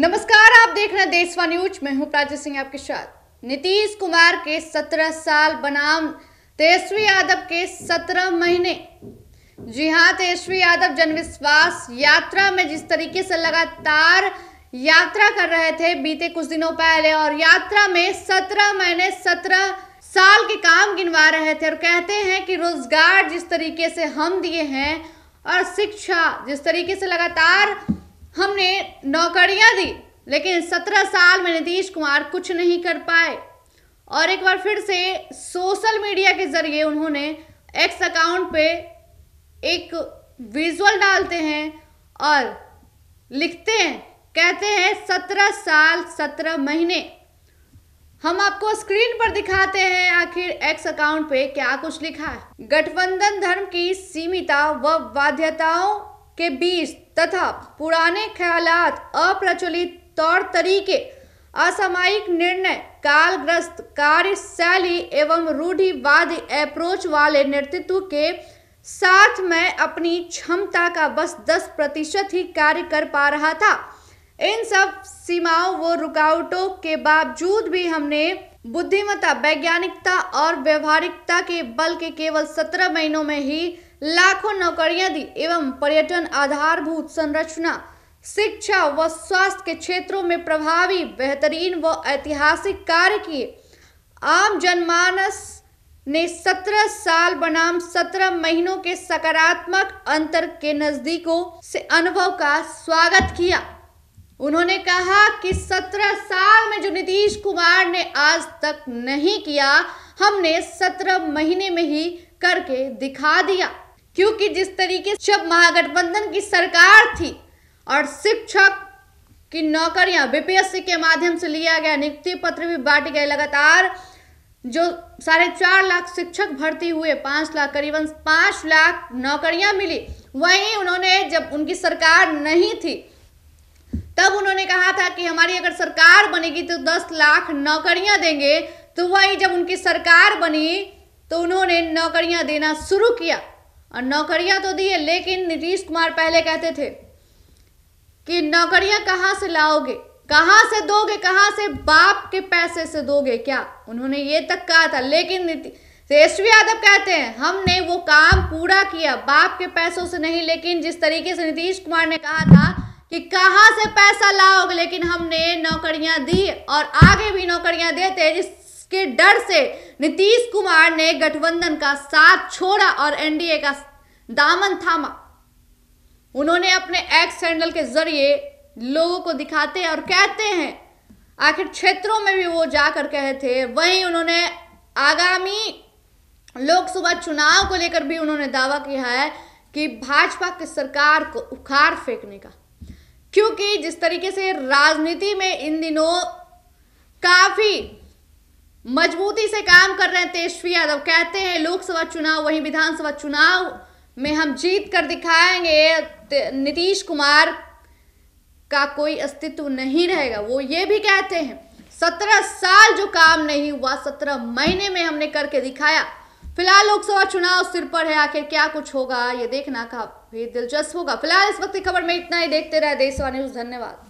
नमस्कार आप देख रहे हैं देशवा न्यूज मैं हूं प्राची सिंह आपके साथ नीतीश कुमार के 17 साल बनाम तेजस्वी यादव के 17 महीने जी हां तेजस्वी यादव जनविश्वास यात्रा में जिस तरीके से लगातार यात्रा कर रहे थे बीते कुछ दिनों पहले और यात्रा में 17 महीने 17 साल के काम गिनवा रहे थे और कहते हैं कि रोजगार जिस तरीके से हम दिए हैं और शिक्षा जिस तरीके से लगातार नौकरियां दी लेकिन सत्रह साल में नीतीश कुमार कुछ नहीं कर पाए और एक बार फिर से सोशल मीडिया के जरिए उन्होंने एक्स अकाउंट पे एक विजुअल डालते हैं और लिखते हैं कहते हैं सत्रह साल सत्रह महीने हम आपको स्क्रीन पर दिखाते हैं आखिर एक्स अकाउंट पे क्या कुछ लिखा है गठबंधन धर्म की सीमिता व बाध्यताओं के बीच तथा पुराने ख्यालात अप्रचलित तौर तरीके असामयिक निर्णय कालग्रस्त कार्यशैली एवं रूढ़िवादी अप्रोच वाले नेतृत्व के साथ मैं अपनी क्षमता का बस 10 प्रतिशत ही कार्य कर पा रहा था इन सब सीमाओं व रुकावटों के बावजूद भी हमने बुद्धिमता वैज्ञानिकता और व्यवहारिकता के बल के केवल सत्रह महीनों में ही लाखों नौकरियां दी एवं पर्यटन आधारभूत संरचना शिक्षा व स्वास्थ्य के क्षेत्रों में प्रभावी बेहतरीन व ऐतिहासिक कार्य किए आम जनमानस ने सत्रह साल बनाम सत्रह महीनों के सकारात्मक अंतर के नज़दीकों से अनुभव का स्वागत किया उन्होंने कहा कि सत्रह साल में जो नीतीश कुमार ने आज तक नहीं किया हमने सत्रह महीने में ही करके दिखा दिया क्योंकि जिस तरीके से महागठबंधन की सरकार थी और शिक्षक की नौकरियां बीपीएससी के माध्यम से लिया गया नियुक्ति पत्र भी बांटे गए लगातार जो साढ़े चार लाख शिक्षक भर्ती हुए पाँच लाख करीबन पाँच लाख नौकरियां मिली वहीं उन्होंने जब उनकी सरकार नहीं थी तब उन्होंने कहा था कि हमारी अगर सरकार बनेगी तो दस लाख नौकरियां देंगे तो वहीं जब उनकी सरकार बनी तो उन्होंने नौकरियां देना शुरू किया और नौकरियां तो दी है लेकिन नीतीश कुमार पहले कहते थे कि नौकरियां कहाँ से लाओगे कहाँ से दोगे कहाँ से बाप के पैसे से दोगे क्या उन्होंने ये तक कहा था लेकिन तेजस्वी यादव कहते हैं हमने वो काम पूरा किया बाप के पैसों से नहीं लेकिन जिस तरीके से नीतीश कुमार ने कहा था कि कहाँ से पैसा लाओगे लेकिन हमने नौकरियां दी और आगे भी नौकरियां देते जिस के डर से नीतीश कुमार ने गठबंधन का साथ छोड़ा और एनडीए का दामन थामा उन्होंने अपने एक्स हैंडल के जरिए लोगों को दिखाते हैं और कहते हैं आखिर क्षेत्रों में भी वो जाकर कहे थे वहीं उन्होंने आगामी लोकसभा चुनाव को लेकर भी उन्होंने दावा किया है कि भाजपा की सरकार को उखाड़ फेंकने का क्योंकि जिस तरीके से राजनीति में इन दिनों काफ़ी मजबूती से काम कर रहे हैं तेजस्वी यादव कहते हैं लोकसभा चुनाव वहीं विधानसभा चुनाव में हम जीत कर दिखाएंगे नीतीश कुमार का कोई अस्तित्व नहीं रहेगा वो ये भी कहते हैं सत्रह साल जो काम नहीं हुआ सत्रह महीने में हमने करके दिखाया फिलहाल लोकसभा चुनाव सिर पर है आखिर क्या कुछ होगा ये देखना काफी दिलचस्प होगा फिलहाल इस वक्त की खबर में इतना ही देखते रहे देशवा न्यूज धन्यवाद